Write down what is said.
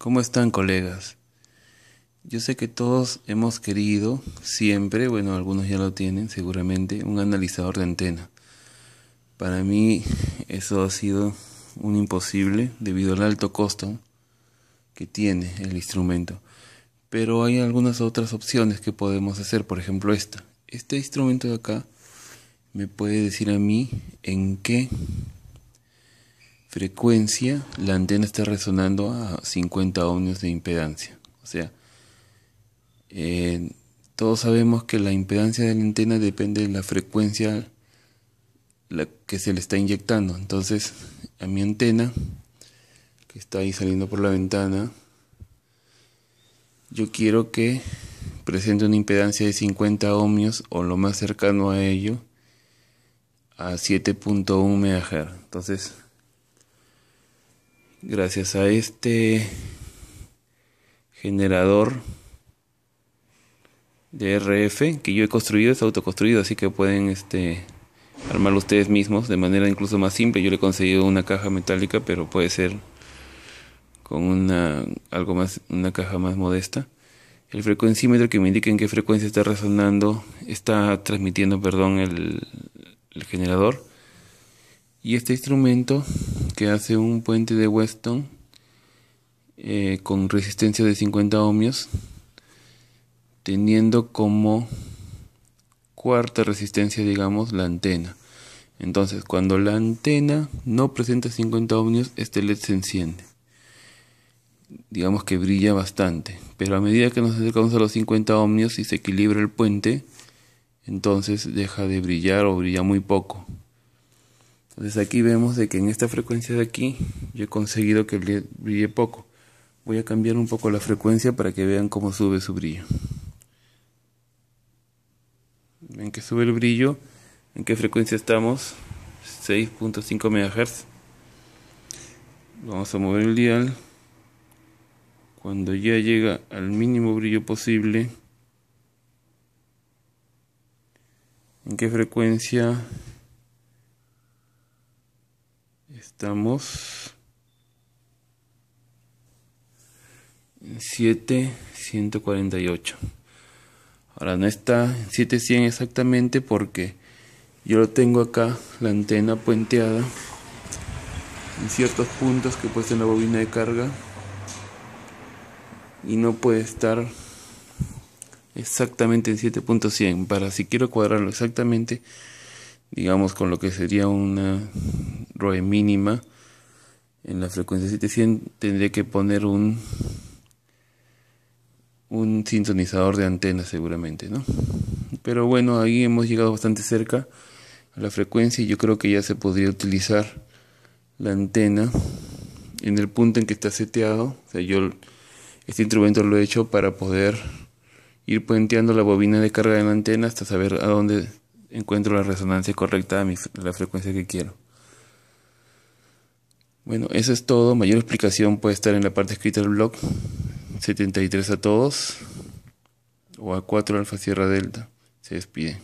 ¿Cómo están colegas? Yo sé que todos hemos querido siempre, bueno, algunos ya lo tienen seguramente, un analizador de antena. Para mí eso ha sido un imposible debido al alto costo que tiene el instrumento. Pero hay algunas otras opciones que podemos hacer, por ejemplo esta. Este instrumento de acá me puede decir a mí en qué frecuencia la antena está resonando a 50 ohmios de impedancia. O sea, eh, todos sabemos que la impedancia de la antena depende de la frecuencia la que se le está inyectando. Entonces, a mi antena, que está ahí saliendo por la ventana, yo quiero que presente una impedancia de 50 ohmios o lo más cercano a ello a 7.1 MHz. Entonces, gracias a este generador de RF que yo he construido, es autoconstruido, así que pueden este, armarlo ustedes mismos de manera incluso más simple. Yo le he conseguido una caja metálica, pero puede ser con una, algo más, una caja más modesta. El frecuencímetro que me indica en qué frecuencia está resonando, está transmitiendo, perdón, el generador y este instrumento que hace un puente de Weston eh, con resistencia de 50 ohmios, teniendo como cuarta resistencia, digamos, la antena. Entonces, cuando la antena no presenta 50 ohmios, este LED se enciende. Digamos que brilla bastante. Pero a medida que nos acercamos a los 50 ohmios y se equilibra el puente, entonces deja de brillar o brilla muy poco. Entonces aquí vemos de que en esta frecuencia de aquí yo he conseguido que brille poco. Voy a cambiar un poco la frecuencia para que vean cómo sube su brillo. Ven que sube el brillo. ¿En qué frecuencia estamos? 6.5 MHz. Vamos a mover el dial. Cuando ya llega al mínimo brillo posible. ¿En qué frecuencia? Estamos en 148 Ahora no está en 7100 exactamente porque yo lo tengo acá, la antena puenteada en ciertos puntos que he puesto en la bobina de carga y no puede estar exactamente en 7.100 para si quiero cuadrarlo exactamente digamos con lo que sería una ROE mínima en la frecuencia 700 tendría que poner un un sintonizador de antena seguramente no pero bueno ahí hemos llegado bastante cerca a la frecuencia y yo creo que ya se podría utilizar la antena en el punto en que está seteado o sea yo este instrumento lo he hecho para poder ir puenteando la bobina de carga de la antena hasta saber a dónde encuentro la resonancia correcta a, mi, la frecuencia que quiero. Bueno, eso es todo. Mayor explicación puede estar en la parte escrita del blog. 73 a todos o a 4 Alfa Sierra Delta. Se despide.